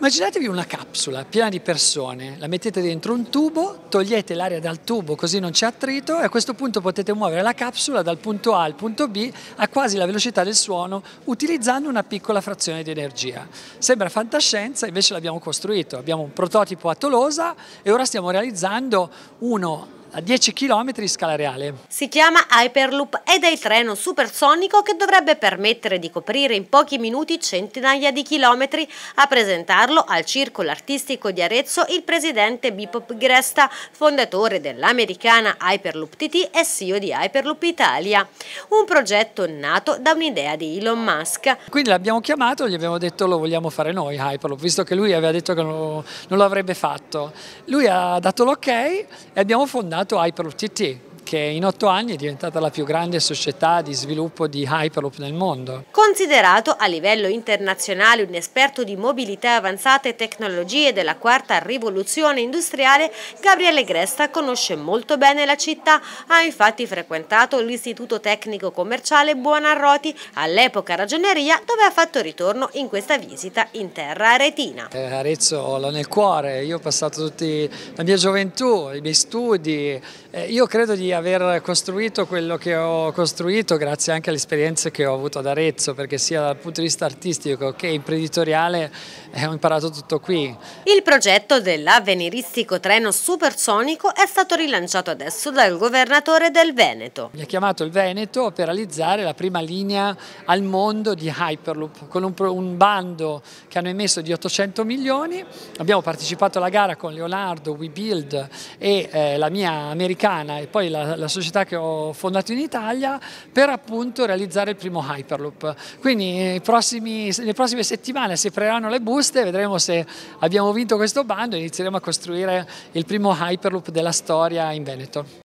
Immaginatevi una capsula piena di persone, la mettete dentro un tubo, togliete l'aria dal tubo così non c'è attrito e a questo punto potete muovere la capsula dal punto A al punto B a quasi la velocità del suono utilizzando una piccola frazione di energia. Sembra fantascienza, invece l'abbiamo costruito, abbiamo un prototipo a Tolosa e ora stiamo realizzando uno a 10 km in scala reale. Si chiama Hyperloop ed è il treno supersonico che dovrebbe permettere di coprire in pochi minuti centinaia di chilometri. A presentarlo al Circolo Artistico di Arezzo il presidente Bipop Gresta, fondatore dell'americana Hyperloop TT e CEO di Hyperloop Italia. Un progetto nato da un'idea di Elon Musk. Quindi l'abbiamo chiamato e gli abbiamo detto lo vogliamo fare noi Hyperloop, visto che lui aveva detto che non lo avrebbe fatto. Lui ha dato l'ok ok e abbiamo fondato NATO hyperlocity che in otto anni è diventata la più grande società di sviluppo di Hyperloop nel mondo. Considerato a livello internazionale un esperto di mobilità avanzata e tecnologie della quarta rivoluzione industriale, Gabriele Gresta conosce molto bene la città, ha infatti frequentato l'Istituto Tecnico Commerciale Buonarroti, all'epoca ragioneria, dove ha fatto ritorno in questa visita in terra aretina. Eh, Arezzo l'ho nel cuore, io ho passato tutta la mia gioventù, i miei studi, eh, io credo di aver costruito quello che ho costruito grazie anche alle esperienze che ho avuto ad Arezzo, perché sia dal punto di vista artistico che imprenditoriale eh, ho imparato tutto qui. Il progetto dell'avveniristico treno supersonico è stato rilanciato adesso dal governatore del Veneto. Mi ha chiamato il Veneto per realizzare la prima linea al mondo di Hyperloop, con un, un bando che hanno emesso di 800 milioni, abbiamo partecipato alla gara con Leonardo, WeBuild e eh, la mia americana e poi la la, società che ho fondato in Italia per appunto realizzare il primo Hyperloop. Quindi eh, prossimi, le prossime settimane si apriranno le buste, vedremo se abbiamo vinto questo bando e inizieremo a costruire il primo Hyperloop della storia in Veneto.